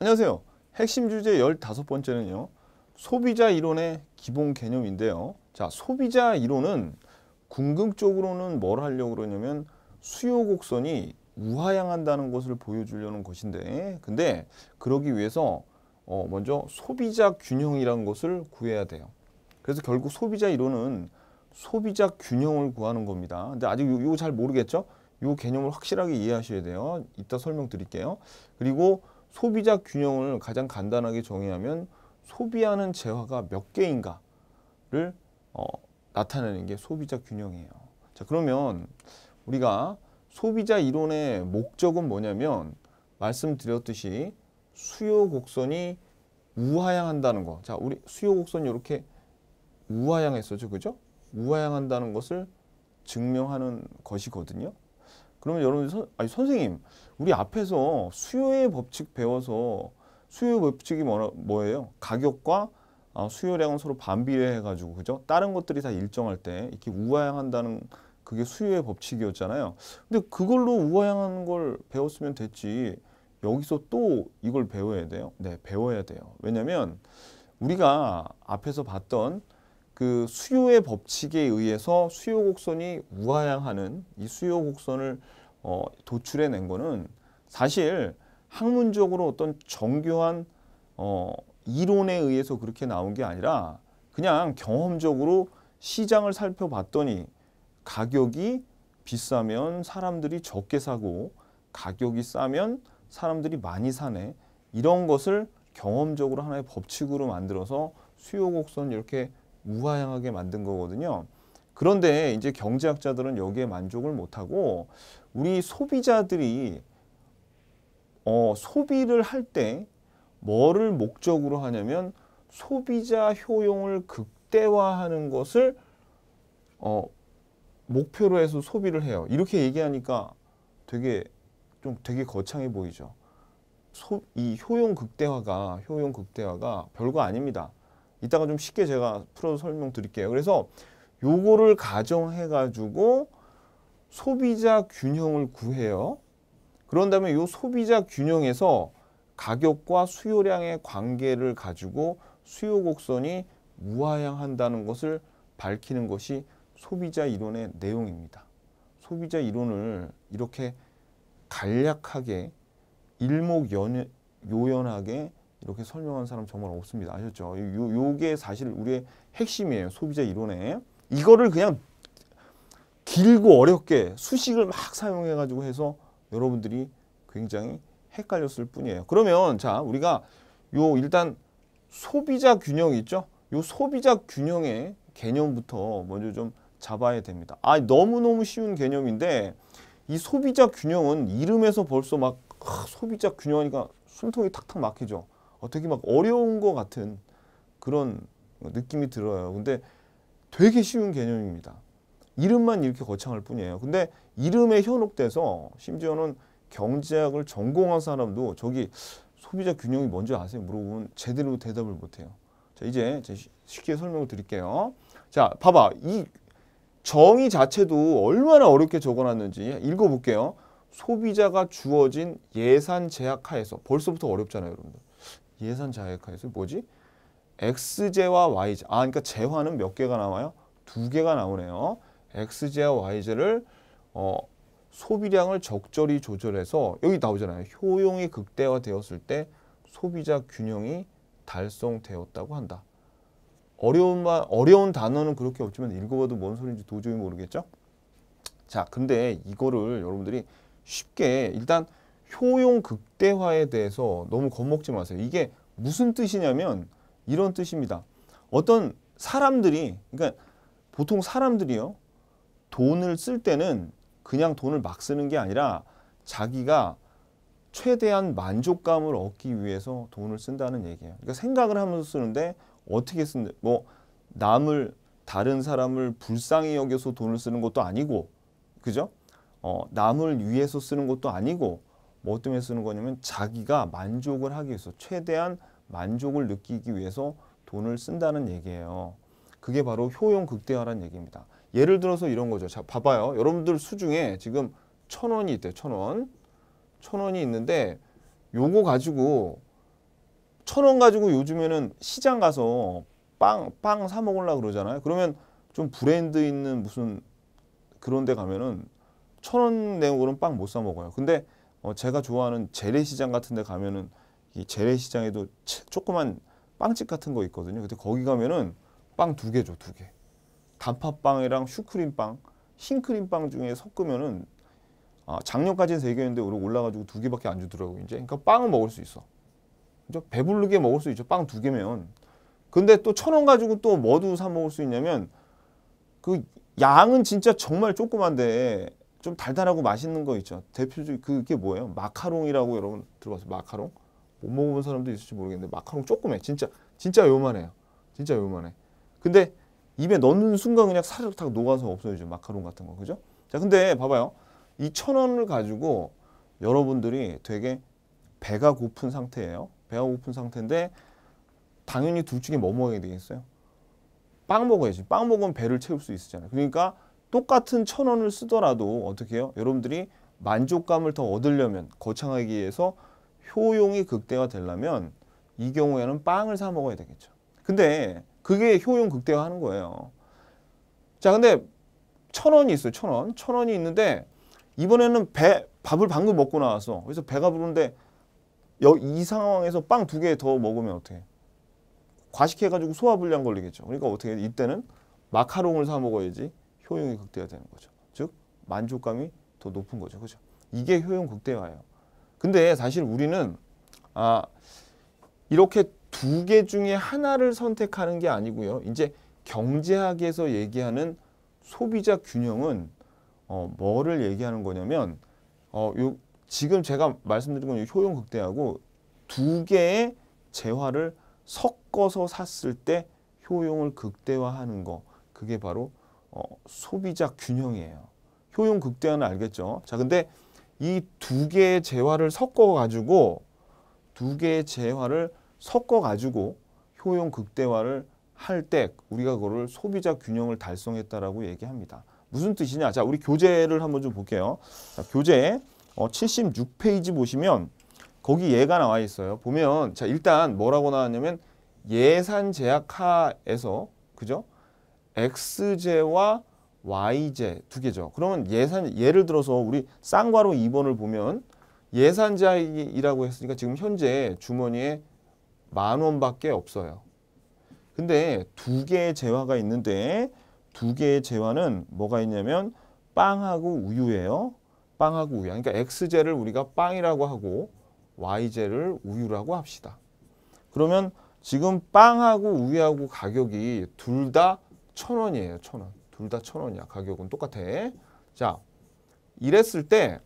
안녕하세요. 핵심 주제 1 5 번째는요 소비자 이론의 기본 개념인데요. 자, 소비자 이론은 궁극적으로는 뭘 하려고 그러냐면 수요 곡선이 우하향한다는 것을 보여주려는 것인데 근데 그러기 위해서 어, 먼저 소비자 균형이라는 것을 구해야 돼요. 그래서 결국 소비자 이론은 소비자 균형을 구하는 겁니다. 근데 아직 이거 잘 모르겠죠? 이 개념을 확실하게 이해하셔야 돼요. 이따 설명드릴게요. 그리고 소비자 균형을 가장 간단하게 정의하면 소비하는 재화가 몇 개인가를 어, 나타내는 게 소비자 균형이에요. 자 그러면 우리가 소비자 이론의 목적은 뭐냐면 말씀드렸듯이 수요 곡선이 우하향한다는 거. 자 우리 수요 곡선이 이렇게 우하향했었죠, 그죠? 우하향한다는 것을 증명하는 것이거든요. 그러면 여러분 선, 아니 선생님 우리 앞에서 수요의 법칙 배워서 수요 법칙이 뭐, 뭐예요? 가격과 아, 수요량은 서로 반비례해가지고 그죠? 다른 것들이 다 일정할 때 이렇게 우하향한다는 그게 수요의 법칙이었잖아요. 근데 그걸로 우하향하는 걸 배웠으면 됐지 여기서 또 이걸 배워야 돼요. 네, 배워야 돼요. 왜냐면 우리가 앞에서 봤던 그 수요의 법칙에 의해서 수요 곡선이 우하향하는 이 수요 곡선을 어, 도출해낸 거는 사실 학문적으로 어떤 정교한 어, 이론에 의해서 그렇게 나온 게 아니라 그냥 경험적으로 시장을 살펴봤더니 가격이 비싸면 사람들이 적게 사고 가격이 싸면 사람들이 많이 사네 이런 것을 경험적으로 하나의 법칙으로 만들어서 수요 곡선 이렇게 우아향하게 만든 거거든요. 그런데 이제 경제학자들은 여기에 만족을 못하고 우리 소비자들이 어, 소비를 할 때 뭐를 목적으로 하냐면 소비자 효용을 극대화하는 것을 어, 목표로 해서 소비를 해요. 이렇게 얘기하니까 되게 좀 되게 거창해 보이죠. 소, 이 효용 극대화가 효용 극대화가 별거 아닙니다. 이따가 좀 쉽게 제가 풀어서 설명드릴게요. 그래서 요거를 가정해 가지고 소비자 균형을 구해요. 그런 다음에 요 소비자 균형에서 가격과 수요량의 관계를 가지고 수요 곡선이 우하향한다는 것을 밝히는 것이 소비자 이론의 내용입니다. 소비자 이론을 이렇게 간략하게 일목요연하게 이렇게 설명한 사람 정말 없습니다. 아셨죠? 요, 요게 사실 우리의 핵심이에요. 소비자 이론의. 이거를 그냥 길고 어렵게 수식을 막 사용해 가지고 해서 여러분들이 굉장히 헷갈렸을 뿐이에요. 그러면 자 우리가 요 일단 소비자 균형 있죠? 요 소비자 균형의 개념부터 먼저 좀 잡아야 됩니다. 아 너무너무 쉬운 개념인데 이 소비자 균형은 이름에서 벌써 막 아, 소비자 균형이니까 숨통이 탁탁 막히죠. 어떻게 막 어려운 것 같은 그런 느낌이 들어요. 근데 되게 쉬운 개념입니다. 이름만 이렇게 거창할 뿐이에요. 근데 이름에 현혹돼서 심지어는 경제학을 전공한 사람도 저기 소비자 균형이 뭔지 아세요? 물어보면 제대로 대답을 못해요. 자, 이제 쉽게 설명을 드릴게요. 자, 봐봐. 이 정의 자체도 얼마나 어렵게 적어놨는지 읽어볼게요. 소비자가 주어진 예산 제약하에서 벌써부터 어렵잖아요, 여러분들. 예산 제약하에서 뭐지? x제와 y제. 아, 그러니까 제화는 몇 개가 나와요? 두 개가 나오네요. x제와 y제를 어, 소비량을 적절히 조절해서 여기 나오잖아요. 효용이 극대화되었을 때 소비자 균형이 달성되었다고 한다. 어려운 말, 어려운 단어는 그렇게 없지만 읽어봐도 뭔 소리인지 도저히 모르겠죠? 자, 근데 이거를 여러분들이 쉽게 일단 효용 극대화에 대해서 너무 겁먹지 마세요. 이게 무슨 뜻이냐면 이런 뜻입니다. 어떤 사람들이 그러니까 보통 사람들이요. 돈을 쓸 때는 그냥 돈을 막 쓰는 게 아니라 자기가 최대한 만족감을 얻기 위해서 돈을 쓴다는 얘기예요. 그러니까 생각을 하면서 쓰는데 어떻게 쓴다. 뭐 남을 다른 사람을 불쌍히 여겨서 돈을 쓰는 것도 아니고 그죠? 어, 남을 위해서 쓰는 것도 아니고 뭐 때문에 쓰는 거냐면 자기가 만족을 하기 위해서 최대한 만족을 느끼기 위해서 돈을 쓴다는 얘기예요. 그게 바로 효용 극대화란 얘기입니다. 예를 들어서 이런 거죠. 자, 봐봐요. 여러분들 수중에 지금 천 원이 있대요. 천 원. 천 원이 있는데 요거 가지고 천 원 가지고 요즘에는 시장 가서 빵, 빵 사 먹으려고 그러잖아요. 그러면 좀 브랜드 있는 무슨 그런 데 가면은 천 원 내고는 빵 못 사 먹어요. 근데 어 제가 좋아하는 재래시장 같은 데 가면은 이 재래시장에도 조그만 빵집 같은 거 있거든요. 근데 거기 가면은 빵 두개죠두 개. 단팥빵이랑 슈크림빵, 흰크림빵 중에 섞으면은 아, 작년까지는 세 개였는데 올라가지고두 개밖에 안 주더라고 이제. 그러니까 빵은 먹을 수 있어. 그죠? 배부르게 먹을 수 있죠. 빵 두 개면. 근데 또 천원 가지고 또 뭐도 사 먹을 수 있냐면 그 양은 진짜 정말 조그만데 좀 달달하고 맛있는 거 있죠. 대표적인 그게 뭐예요? 마카롱이라고 여러분 들어봤어요? 마카롱? 못 먹어본 사람도 있을지 모르겠는데 마카롱 조그매 진짜 진짜 요만해요. 진짜 요만해. 근데 입에 넣는 순간 그냥 사르르 탁 녹아서 없어지죠. 마카롱 같은 거. 그죠? 자, 근데 봐봐요. 이 천원을 가지고 여러분들이 되게 배가 고픈 상태예요. 배가 고픈 상태인데 당연히 둘 중에 뭐 먹어야 되겠어요? 빵 먹어야지. 빵 먹으면 배를 채울 수 있잖아요. 그러니까 똑같은 천 원을 쓰더라도 어떻게 해요? 여러분들이 만족감을 더 얻으려면 거창하기 위해서 효용이 극대화되려면 이 경우에는 빵을 사 먹어야 되겠죠. 근데 그게 효용 극대화하는 거예요. 자, 근데 천 원이 있어요. 천 원. 천 원이 있는데 이번에는 배 밥을 방금 먹고 나왔어. 그래서 배가 부르는데이 상황에서 빵 두 개 더 먹으면 어떻게? 과식해가지고 소화불량 걸리겠죠. 그러니까 어떻게 이때는 마카롱을 사 먹어야지 효용이 극대화되는 거죠. 즉 만족감이 더 높은 거죠. 그죠? 이게 효용 극대화예요. 근데 사실 우리는 아 이렇게 두 개 중에 하나를 선택하는 게 아니고요. 이제 경제학에서 얘기하는 소비자 균형은 어, 뭐를 얘기하는 거냐면 어, 요, 지금 제가 말씀드린 건 효용 극대하고 두 개의 재화를 섞어서 샀을 때 효용을 극대화하는 거 그게 바로 어, 소비자 균형이에요. 효용 극대화는 알겠죠. 자 근데 이두 개의 재화를 섞어 가지고 두 개의 재화를 섞어 가지고 효용 극대화를 할 때 우리가 그거를 소비자 균형을 달성했다라고 얘기합니다. 무슨 뜻이냐? 자, 우리 교재를 한번 좀 볼게요. 자, 교재 어, 76페이지 보시면 거기 예가 나와 있어요. 보면 자, 일단 뭐라고 나왔냐면 예산 제약하에서 그죠? X제와 y제 두 개죠. 그러면 예산 예를 들어서 우리 쌍과로 2번을 보면 예산자이라고 했으니까 지금 현재 주머니에 만 원밖에 없어요. 근데 두 개의 재화가 있는데 두 개의 재화는 뭐가 있냐면 빵하고 우유예요. 빵하고 우유. 그러니까 x제를 우리가 빵이라고 하고 y제를 우유라고 합시다. 그러면 지금 빵하고 우유하고 가격이 둘 다 천원이에요. 천원. 둘다 천원이야 가격은 똑같아. 자, 이랬을 때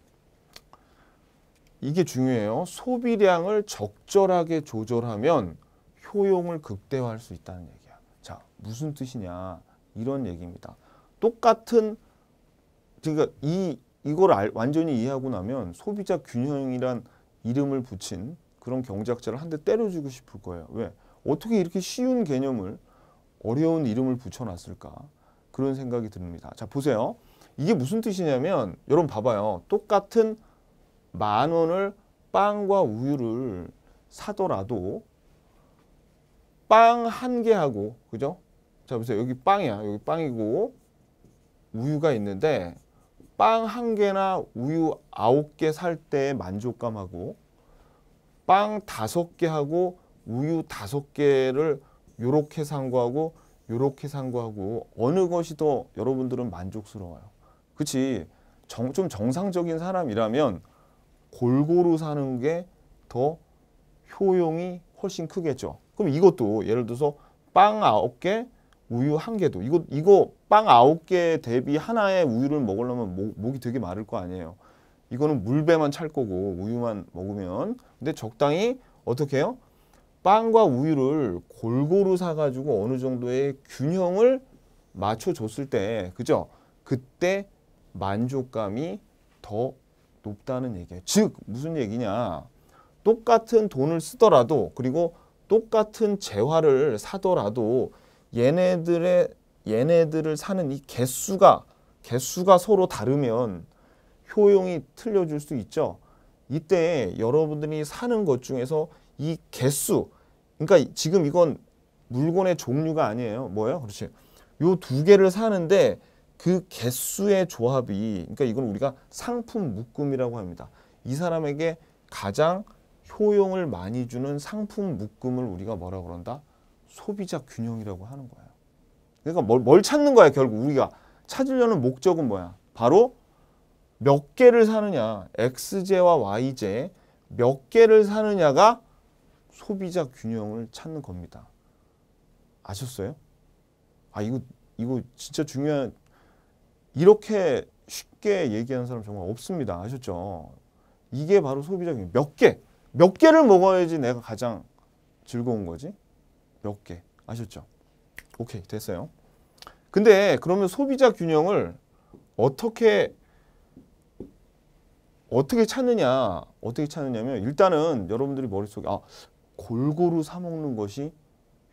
이게 중요해요. 소비량을 적절하게 조절하면 효용을 극대화할 수 있다는 얘기야. 자, 무슨 뜻이냐. 이런 얘기입니다. 똑같은 그러니까 이 이걸 알, 완전히 이해하고 나면 소비자 균형이란 이름을 붙인 그런 경제학자를 한 대 때려주고 싶을 거예요. 왜? 어떻게 이렇게 쉬운 개념을 어려운 이름을 붙여놨을까? 그런 생각이 듭니다. 자 보세요. 이게 무슨 뜻이냐면 여러분 봐봐요. 똑같은 만 원을 빵과 우유를 사더라도 빵 한 개하고 그죠? 자 보세요. 여기 빵이야. 여기 빵이고 우유가 있는데 빵 한 개나 우유 아홉 개 살 때 만족감하고 빵 다섯 개하고 우유 다섯 개를 요렇게 산 거하고 이렇게 산 거하고 어느 것이 더 여러분들은 만족스러워요. 그치? 정, 좀 정상적인 사람이라면 골고루 사는 게 더 효용이 훨씬 크겠죠. 그럼 이것도 예를 들어서 빵 아홉 개 우유 한 개도 이거 이거 빵 아홉 개 대비 하나의 우유를 먹으려면 목, 목이 되게 마를 거 아니에요. 이거는 물배만 찰 거고 우유만 먹으면 근데 적당히 어떻게 해요? 빵과 우유를 골고루 사가지고 어느 정도의 균형을 맞춰줬을 때, 그죠? 그때 만족감이 더 높다는 얘기예요. 즉, 무슨 얘기냐. 똑같은 돈을 쓰더라도, 그리고 똑같은 재화를 사더라도 얘네들의, 얘네들을 사는 이 개수가, 개수가 서로 다르면 효용이 틀려질 수 있죠. 이때 여러분들이 사는 것 중에서 이 개수 그러니까 지금 이건 물건의 종류가 아니에요. 뭐예요? 그렇지. 요 두 개를 사는데 그 개수의 조합이 그러니까 이건 우리가 상품 묶음이라고 합니다. 이 사람에게 가장 효용을 많이 주는 상품 묶음을 우리가 뭐라 그런다? 소비자 균형이라고 하는 거예요. 그러니까 뭘, 뭘 찾는 거야 결국 우리가 찾으려는 목적은 뭐야? 바로 몇 개를 사느냐, X제와 Y제 몇 개를 사느냐가 소비자 균형을 찾는 겁니다. 아셨어요? 아 이거 이거 진짜 중요한 이렇게 쉽게 얘기하는 사람 정말 없습니다. 아셨죠? 이게 바로 소비자 균형. 몇 개, 몇 개를 먹어야지 내가 가장 즐거운 거지? 몇 개. 아셨죠? 오케이, 됐어요. 근데 그러면 소비자 균형을 어떻게 어떻게 찾느냐? 어떻게 찾느냐면 일단은 여러분들이 머릿속에 아, 골고루 사 먹는 것이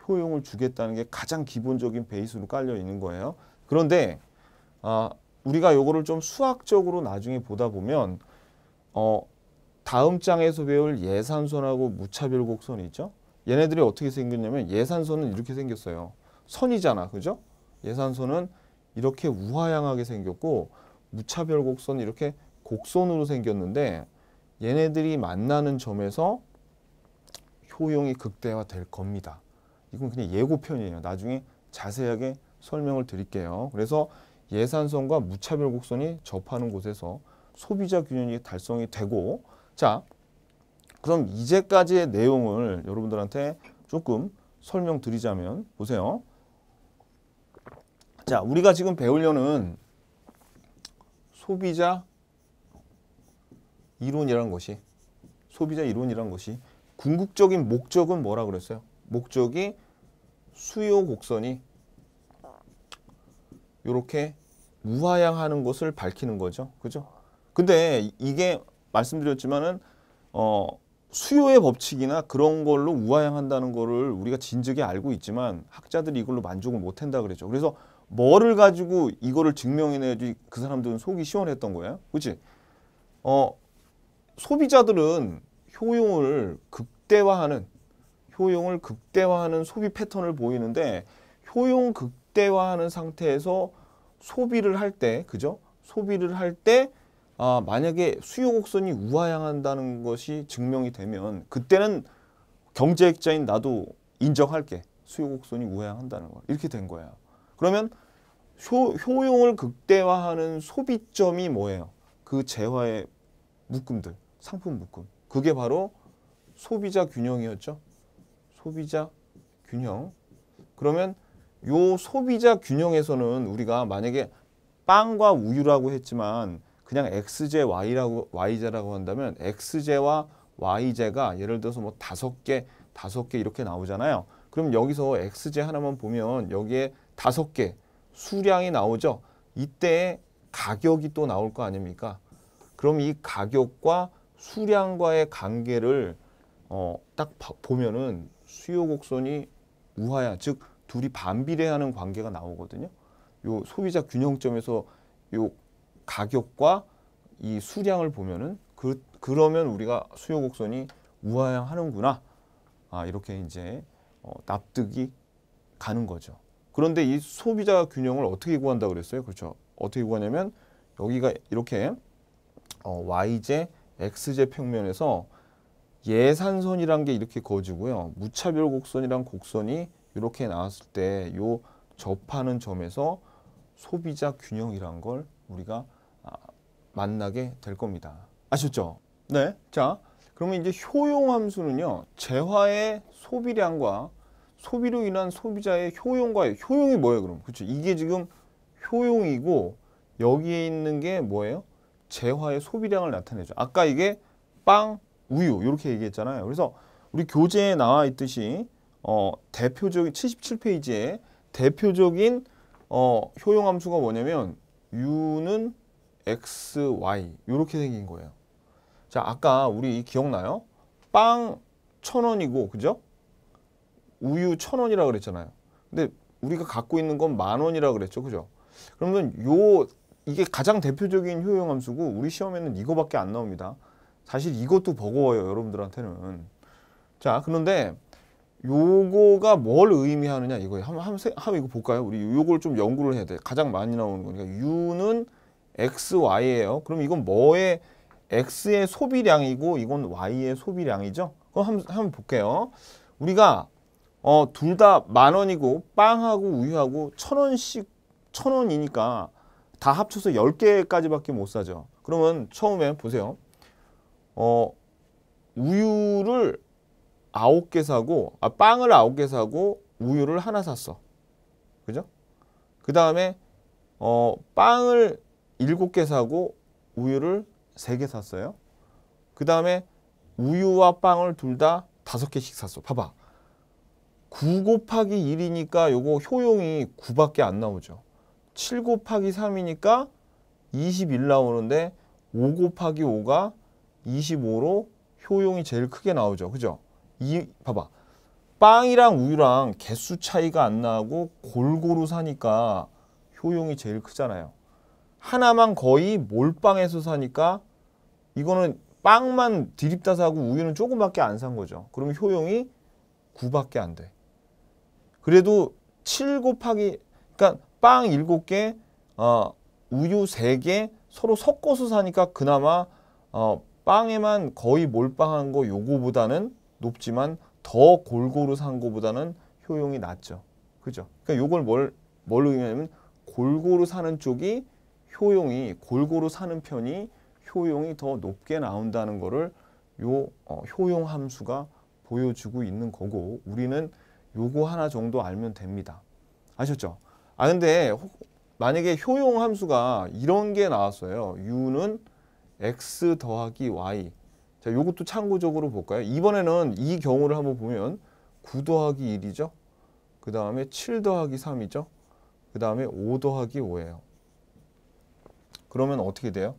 효용을 주겠다는 게 가장 기본적인 베이스로 깔려 있는 거예요. 그런데 아, 우리가 요거를 좀 수학적으로 나중에 보다 보면 어, 다음 장에서 배울 예산선하고 무차별 곡선이 있죠. 얘네들이 어떻게 생겼냐면 예산선은 이렇게 생겼어요. 선이잖아. 그죠? 예산선은 이렇게 우하향하게 생겼고 무차별 곡선 이렇게 곡선으로 생겼는데 얘네들이 만나는 점에서 효용이 극대화될 겁니다. 이건 그냥 예고편이에요. 나중에 자세하게 설명을 드릴게요. 그래서 예산성과 무차별 곡선이 접하는 곳에서 소비자 균형이 달성이 되고 자 그럼 이제까지의 내용을 여러분들한테 조금 설명드리자면 보세요. 자 우리가 지금 배우려는 소비자 이론이라는 것이 소비자 이론이라는 것이 궁극적인 목적은 뭐라 그랬어요? 목적이 수요 곡선이 이렇게 우하향하는 것을 밝히는 거죠. 그죠? 근데 이게 말씀드렸지만은 어 수요의 법칙이나 그런 걸로 우하향한다는 거를 우리가 진즉에 알고 있지만 학자들이 이걸로 만족을 못 한다 그랬죠. 그래서 뭐를 가지고 이거를 증명해내야지 그 사람들은 속이 시원했던 거예요. 그렇지? 어 소비자들은 효용을 극대화하는 효용을 극대화하는 소비 패턴을 보이는데 효용 극대화하는 상태에서 소비를 할 때 그죠? 소비를 할때 아, 만약에 수요 곡선이 우하향한다는 것이 증명이 되면 그때는 경제학자인 나도 인정할게. 수요 곡선이 우하향한다는 걸. 이렇게 된거예요 그러면 효, 효용을 극대화하는 소비점이 뭐예요? 그 재화의 묶음들, 상품 묶음. 그게 바로 소비자 균형이었죠. 소비자 균형. 그러면 요 소비자 균형에서는 우리가 만약에 빵과 우유라고 했지만 그냥 x제 y라고 y제라고 한다면 x제와 y제가 예를 들어서 뭐 다섯 개 다섯 개 이렇게 나오잖아요. 그럼 여기서 x제 하나만 보면 여기에 다섯 개 수량이 나오죠. 이때 가격이 또 나올 거 아닙니까? 그럼 이 가격과 수량과의 관계를 어, 딱 보면은 수요 곡선이 우하야 즉 둘이 반비례하는 관계가 나오거든요. 요 소비자 균형점에서 요 가격과 이 수량을 보면은 그 그러면 우리가 수요 곡선이 우하향하는구나. 아 이렇게 이제 어, 납득이 가는 거죠. 그런데 이 소비자 균형을 어떻게 구한다 그랬어요? 그렇죠. 어떻게 구하냐면 여기가 이렇게 어, y제 x제 평면에서 예산선이란 게 이렇게 거주고요. 무차별 곡선이란 곡선이 이렇게 나왔을 때요 접하는 점에서 소비자 균형이란 걸 우리가 아, 만나게 될 겁니다. 아셨죠? 네. 자, 그러면 이제 효용 함수는요. 재화의 소비량과 소비로 인한 소비자의 효용과의 효용이 뭐예요, 그럼? 그렇죠. 이게 지금 효용이고 여기에 있는 게 뭐예요? 재화의 소비량을 나타내죠. 아까 이게 빵, 우유 이렇게 얘기했잖아요. 그래서 우리 교재에 나와 있듯이 어, 대표적인 77페이지에 대표적인 어, 효용함수가 뭐냐면 U는 X, Y 이렇게 생긴 거예요. 자, 아까 우리 기억나요? 빵1 0 0 0원이고 그죠? 우유 1 0 0 0원이라고 그랬잖아요. 근데 우리가 갖고 있는 건 만원이라고 그랬죠. 그죠? 그러면 요 이게 가장 대표적인 효용함수고 우리 시험에는 이거밖에 안 나옵니다. 사실 이것도 버거워요. 여러분들한테는. 자 그런데 요거가 뭘 의미하느냐 이거에요 한번, 한번, 한번 이거 볼까요? 우리 요걸 좀 연구를 해야 돼. 가장 많이 나오는 거니까 U는 XY예요. 그럼 이건 뭐의 X의 소비량이고 이건 Y의 소비량이죠. 그럼 한번, 한번 볼게요. 우리가 어, 둘 다 만 원이고 빵하고 우유하고 천 원씩 천 원이니까 다 합쳐서 10개까지밖에 못 사죠. 그러면 처음에 보세요. 어, 우유를 9개 사고 아, 빵을 9개 사고 우유를 하나 샀어. 그죠? 그 다음에 어, 빵을 7개 사고 우유를 3개 샀어요. 그 다음에 우유와 빵을 둘 다 5개씩 샀어. 봐봐. 9 곱하기 1이니까 요거 효용이 9밖에 안 나오죠. 7 곱하기 3이니까 21 나오는데 5 곱하기 5가 25로 효용이 제일 크게 나오죠. 그죠? 이 봐봐. 빵이랑 우유랑 개수 차이가 안 나고 골고루 사니까 효용이 제일 크잖아요. 하나만 거의 몰빵해서 사니까 이거는 빵만 드립다 사고 우유는 조금밖에 안 산 거죠. 그러면 효용이 9밖에 안 돼. 그래도 7 곱하기 그러니까 빵 7개, 어, 우유 3개 서로 섞어서 사니까 그나마 어, 빵에만 거의 몰빵한 거 요거보다는 높지만 더 골고루 산 거보다는 효용이 낫죠 그죠? 그러니까 요걸 뭘, 뭘로 의미하냐면 골고루 사는 쪽이 효용이 골고루 사는 편이 효용이 더 높게 나온다는 거를 요 어, 효용 함수가 보여주고 있는 거고 우리는 요거 하나 정도 알면 됩니다. 아셨죠? 아 근데 만약에 효용 함수가 이런 게 나왔어요. u는 x 더하기 y. 자, 이것도 참고적으로 볼까요? 이번에는 이 경우를 한번 보면 9 더하기 1이죠. 그 다음에 7 더하기 3이죠. 그 다음에 5 더하기 5예요. 그러면 어떻게 돼요?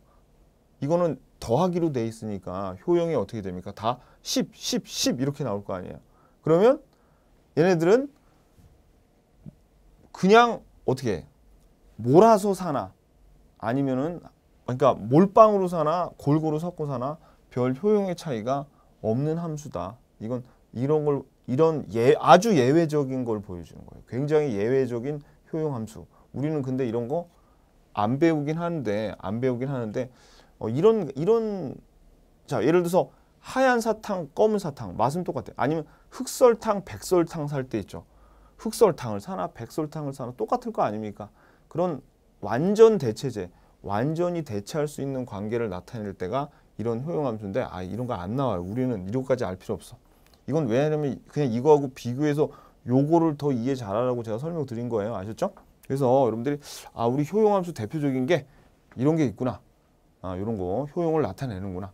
이거는 더하기로 돼 있으니까 효용이 어떻게 됩니까? 다 10, 10, 10 이렇게 나올 거 아니에요. 그러면 얘네들은 그냥 어떻게 몰아서 사나 아니면은 그러니까 몰빵으로 사나 골고루 섞고 사나 별 효용의 차이가 없는 함수다. 이건 이런 걸 이런 예, 아주 예외적인 걸 보여주는 거예요. 굉장히 예외적인 효용 함수. 우리는 근데 이런 거 안 배우긴 하는데 안 배우긴 하는데 어, 이런 이런 자 예를 들어서 하얀 사탕, 검은 사탕 맛은 똑같아. 아니면 흑설탕, 백설탕 살 때 있죠. 흑설탕을 사나 백설탕을 사나 똑같을 거 아닙니까? 그런 완전 대체제, 완전히 대체할 수 있는 관계를 나타낼 때가 이런 효용함수인데 아 이런 거 안 나와요. 우리는 이것까지알 필요 없어. 이건 왜냐면 그냥 이거하고 비교해서 요거를 더 이해 잘하라고 제가 설명드린 거예요. 아셨죠? 그래서 여러분들이 아 우리 효용함수 대표적인 게 이런 게 있구나. 아 이런 거 효용을 나타내는구나.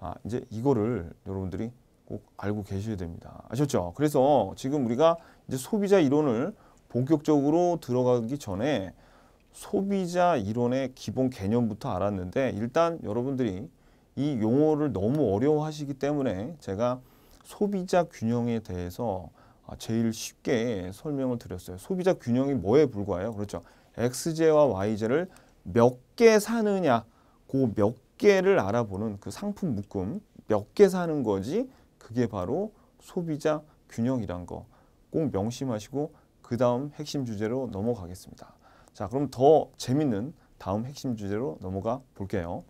아 이제 이거를 여러분들이 꼭 알고 계셔야 됩니다. 아셨죠? 그래서 지금 우리가 이제 소비자 이론을 본격적으로 들어가기 전에 소비자 이론의 기본 개념부터 알았는데 일단 여러분들이 이 용어를 너무 어려워하시기 때문에 제가 소비자 균형에 대해서 아, 제일 쉽게 설명을 드렸어요. 소비자 균형이 뭐에 불과해요? 그렇죠. XJ와 YJ를 몇 개 사느냐, 그 몇 개를 알아보는 그 상품 묶음 몇 개 사는 거지 그게 바로 소비자 균형이란 거. 꼭 명심하시고 그 다음 핵심 주제로 넘어가겠습니다. 자 그럼 더 재밌는 다음 핵심 주제로 넘어가 볼게요.